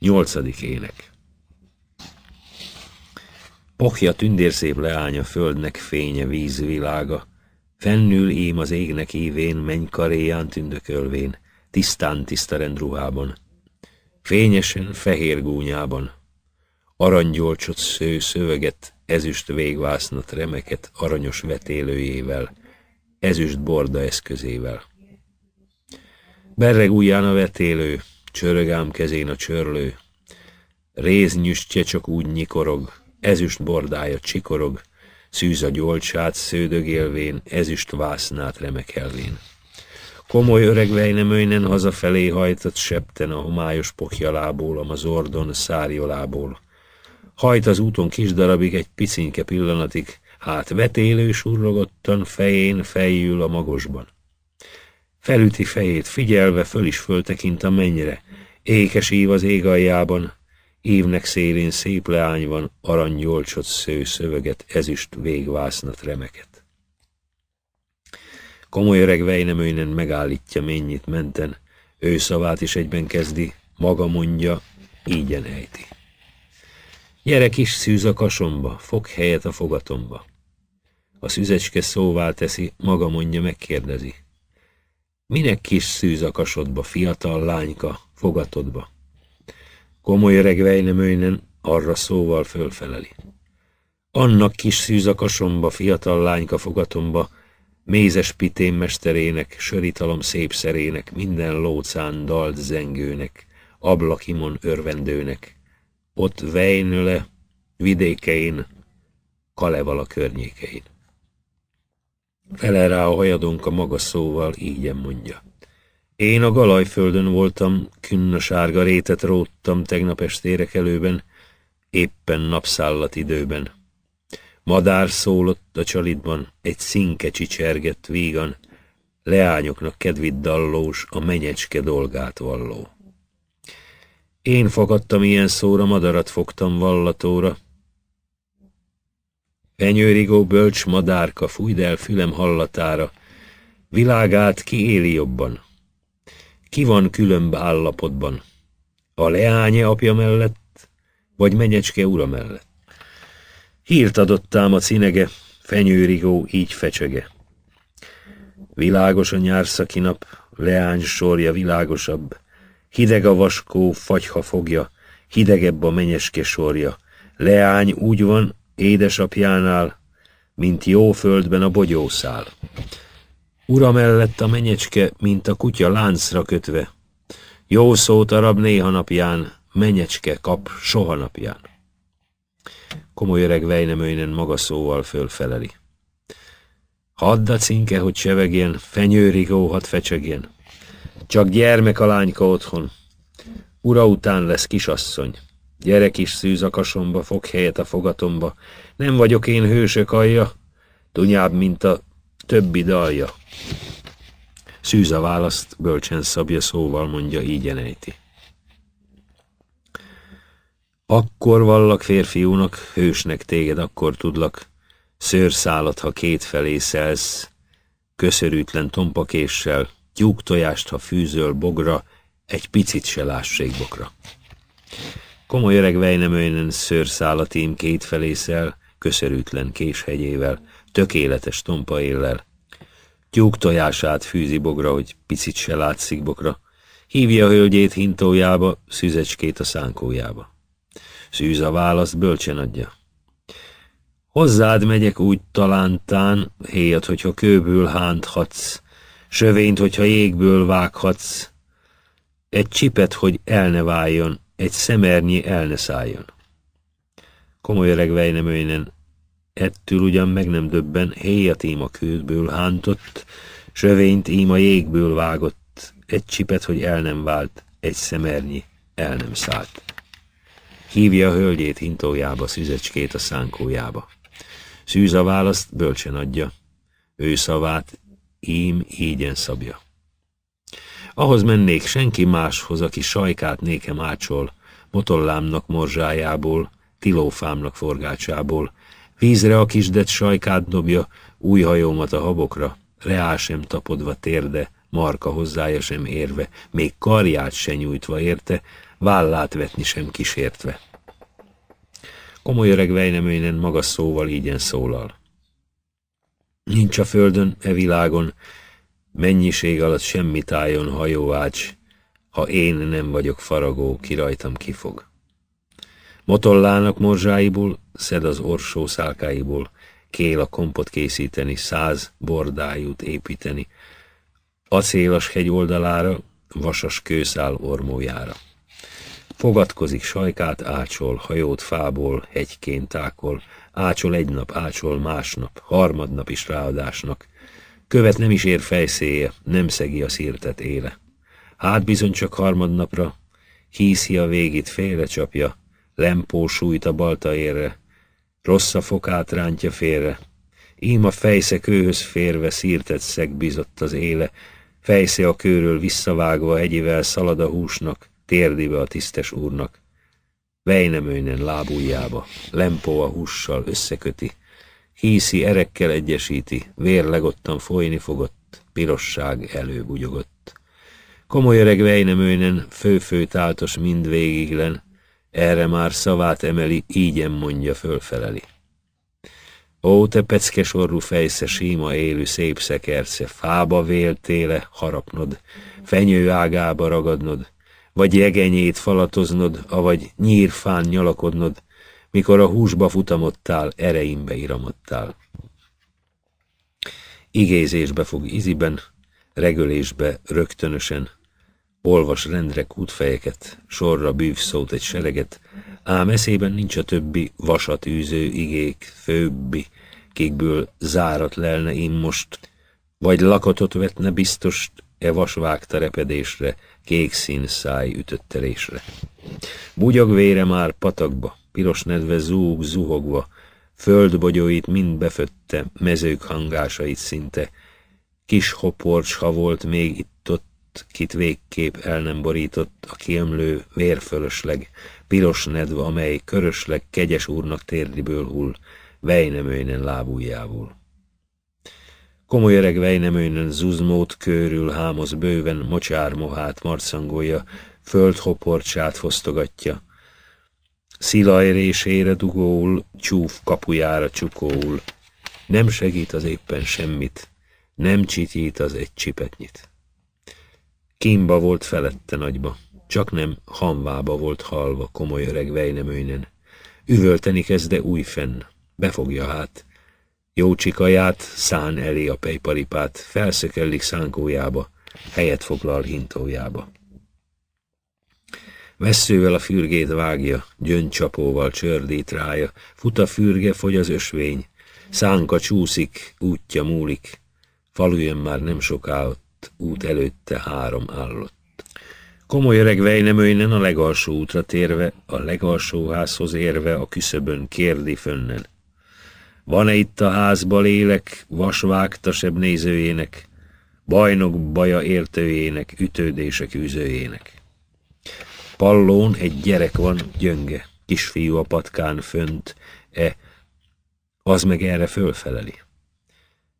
Nyolcadik ének Pokja tündérszép leánya földnek fénye vízvilága. fennül ím az égnek ívén, menny karéján tündökölvén, tisztán tiszta rendruhában, fényesen fehér gúnyában, aranygyolcsot sző szöveget, ezüst végvásznat remeket aranyos vetélőjével, ezüst borda eszközével. Berreg ujján a vetélő, csörögám kezén a csörlő, réznyüstje csak úgy nyikorog, ezüst bordája csikorog, szűz a gyolcsát sződögélvén, ezüst vásznát remekelvén. Komoly öreg vejnemőjnen hazafelé hajtott septen a homályos pokjalából, a mazordon szárjolából. Hajt az úton kis darabig, egy picinke pillanatig, hát vetélő surrogottan fején fejül a magosban. Felüti fejét, figyelve föl is föltekint a mennyre. Ékes ív az ég aljában, ívnek szélén szép leány van, arany gyolcsot sző szöveget, ezüst végvásznat remeket. Komoly öreg vejnemőnen megállítja mennyit menten, ő szavát is egyben kezdi, maga mondja, ígyen ejti. Gyere kis szűz a kasomba, fog helyet a fogatomba. A szüzecske szóvá teszi, maga mondja, megkérdezi. Minek kis szűzakasodba, fiatal lányka, fogatodba? Komoly öreg vejnemőjnen arra szóval fölfeleli. Annak kis szűzakasomba, fiatal lányka fogatomba, mézes pitém mesterének, söritalom szépszerének, minden lócán dalt zengőnek, ablakimon örvendőnek, ott vejnöle vidékein, Kalevala környékein. Vele rá a hajadunk a maga szóval, így mondja. Én a galajföldön voltam, sárga rétet róttam tegnap estére kelőben, éppen napszállat időben. Madár szólott a csalidban, egy szinke csicsergett vígan, leányoknak kedvid dallós, a menyecske dolgát valló. Én fakadtam ilyen szóra, madarat fogtam vallatóra, Penyőrigó bölcs madárka, fújd el fülem hallatára, világát ki éli jobban. Ki van különb állapotban? A leánye apja mellett, vagy menyecske ura mellett? Hírt adott a cinege, fenyőrigó így fecsege. Világos a nyárszaki nap, leány sorja világosabb, hideg a vaskó fagyha fogja, hidegebb a menyeske sorja, leány úgy van, édesapjánál, mint jó földben a bogyószál. Ura mellett a menyecske, mint a kutya láncra kötve. Jó szót arab néha napján, menyecske kap soha napján. Komoly öreg maga szóval fölfeleli. Hadd a cinke, hogy sevegjen, fenyőrigó, hadd fecsegjen. Csak gyermek a lányka otthon. Ura után lesz kisasszony. Gyerek is szűz a kasomba, fog helyet a fogatomba. Nem vagyok én hősök alja, tunyább, mint a többi dalja. Szűz a választ, bölcsen szabja szóval mondja, így enejti. Akkor vallak férfiúnak, hősnek téged akkor tudlak, szőrszálat, ha kétfelé szelsz, köszörűtlen tompakéssel, tyúk tojást, ha fűzöl bogra, egy picit se lássék bokra. Komoly öreg Vejnemöjnen tím két felészel, köszörűtlen késhegyével, tökéletes tompa éllel. Tyúk tojását fűzi bogra, hogy picit se látszik bokra. Hívja a hölgyét hintójába, szüzecskét a szánkójába. Szűz a választ, bölcsen adja. Hozzád megyek úgy talántán, héjat, hogyha kőből hánthatsz, sövényt, hogyha jégből vághatsz, egy csipet, hogy el ne váljon, egy szemernyi el ne szálljon. Komoly öreg Vejnemöjnen ettől ugyan meg nem döbben, héjat íma a kőtből hántott, sövényt íma jégből vágott, egy csipet, hogy el nem vált, egy szemernyi el nem szállt. Hívja a hölgyét hintójába, szüzecskét a szánkójába. Szűz a választ, bölcsen adja. Ő szavát, ím, ígyen szabja. Ahhoz mennék senki máshoz, aki sajkát nékem ácsol, motollámnak morzsájából, tilófámnak forgácsából, vízre a kisdet sajkát dobja, új hajómat a habokra, reál sem tapodva térde, marka hozzája sem érve, még karját se nyújtva érte, vállát vetni sem kísértve. Komoly öreg Vejnemőnen magas szóval ígyen szólal. Nincs a földön, e világon, Mennyiség alatt semmi tájon hajóács, ha én nem vagyok faragó, ki rajtam kifog. Motollának morzsáiból, szed az orsó szálkáiból, kél a kompot készíteni, száz bordájút építeni, acélas hegy oldalára, vasas kőszál ormójára. Fogatkozik sajkát, ácsol, hajót fából, hegyként tákol, ácsol egy nap, ácsol másnap, harmadnap is ráadásnak, Követ nem is ér fejszéje, nem szegi a szírtet éle. Hát bizony csak harmadnapra, hízi a végét félrecsapja, lempó sújt a balta érre, rossz a fokát rántja félre. Ím a fejsze kőhöz férve szírtet szegbizott az éle, fejsze a kőről visszavágva egyivel szalad a húsnak, térdibe a tisztes úrnak. Vejnemőnen lábújjába, lempó a hússal összeköti, híszi erekkel egyesíti, vérlegottan folyni fogott, pirosság előbugyogott. Komoly öreg vejnemőnen, fő-fő táltos mindvégiglen, erre már szavát emeli, ígyen mondja, fölfeleli. Ó, te peckesorú fejsze, síma élő szép szekerce, fába véltéle harapnod, fenyő ágába ragadnod, vagy jegenyét falatoznod, avagy nyírfán nyalakodnod, mikor a húsba futamodtál, ereimbe iramodtál. Igézésbe fog iziben, regölésbe rögtönösen, olvas rendre kútfejeket, sorra szót egy sereget, ám eszében nincs a többi vasat űző igék, főbbi, kikből zárat lelne immost, vagy lakatot vetne biztost e vasvágta repedésre, kék szín száj ütöttelésre. Bugyog vére már patakba, piros nedve zúg zuhogva, földbogyóit mind befötte, mezők hangásait szinte, kis hoporcs, ha volt még itt-ott, kit végképp el nem borított, a kiemlő vérfölösleg, piros nedve, amely körösleg kegyes úrnak térdiből hull, vejnemőjnen lábújjából. Komoly öreg vejnemőnön zuzmót körül hámoz bőven mocsármohát marcangolja, földhoporcsát fosztogatja. Szilajrésére dugóul, csúf kapujára csukóul. Nem segít az éppen semmit, nem csitít az egy csipetnyit. Kimba volt felette nagyba, csak nem hamvába volt halva komoly öreg vejnemőnen. Üvölteni kezd, de újfenn, befogja hát, Jócsikaját szán elé a pejparipát, felszökellik szánkójába, helyet foglal hintójába. Vesszővel a fürgét vágja, gyöngycsapóval csördít rája, fut a fürge, fogy az ösvény, szánka csúszik, útja múlik, falujön már nem soká ott, út előtte három állott. Komoly öreg vejnemőjnen a legalsó útra térve, a legalsó házhoz érve a küszöbön kérdi fönnen. Van-e itt a házba lélek vasvágtasebb nézőjének, bajnok baja értőjének, ütődések üzőjének? Pallón egy gyerek van, gyönge, kisfiú a patkán fönt, e, az meg erre fölfeleli.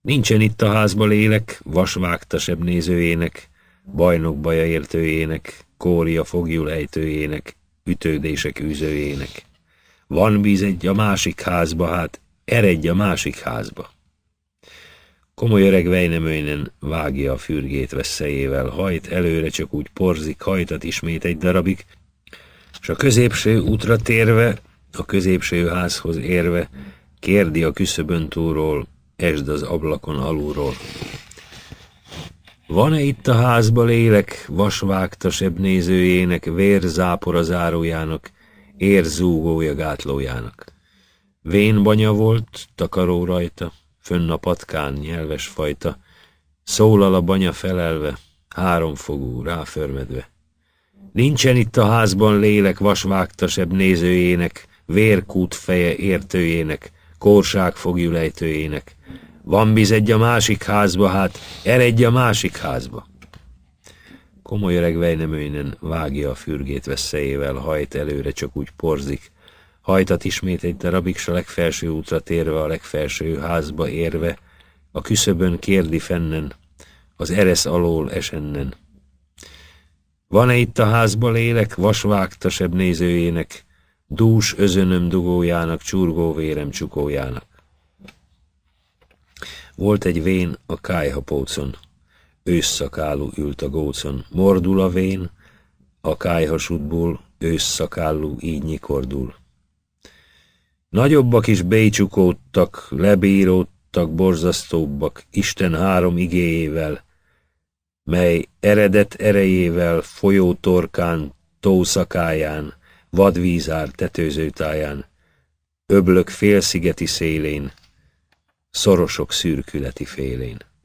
Nincsen itt a házba lélek, vasvágtasebb nézőjének, bajnok baja értőjének, kória fogjul ejtőjének, ütődések üzőjének. Van víz egy a másik házba, hát eredj a másik házba. Komoly öreg Vejnemöjnen vágja a fürgét veszélyével, hajt előre, csak úgy porzik, hajtat ismét egy darabig, és a középső útra térve, a középső házhoz érve, kérdi a küszöbön túról, esd az ablakon alulról. Van-e itt a házba lélek, vasvágta nézőjének, vérzápor az árójának, érzúgója gátlójának? Vén banya volt, takaró rajta, fönn a patkán, nyelves fajta, szólal a banya felelve, háromfogú, ráförmedve. Nincsen itt a házban lélek vasvágtasebb nézőjének, vérkút feje értőjének, korság fogjú lejtőjének. Van biz egy a másik házba, hát eredj a másik házba. Komoly öreg vejnemőinen vágja a fürgét veszélyével, hajt előre, csak úgy porzik, Hajtat ismét egy darabig, s a legfelső útra térve, a legfelső házba érve, a küszöbön kérdi fennen, az eresz alól esennen. Van-e itt a házba lélek, vasvágta sebb nézőjének, dús özönöm dugójának, csurgó vérem csukójának? Volt egy vén a kájhapócon, ősszakálú ült a gócon, mordul a vén, a kájhasudból ősszakálú így nyikordul. Nagyobbak is bécsukódtak, lebíródtak, borzasztóbbak Isten három igéjével, mely eredet erejével folyótorkán, tószakáján, vadvízár tetőzőtáján, öblök félszigeti szélén, szorosok szürkületi félén.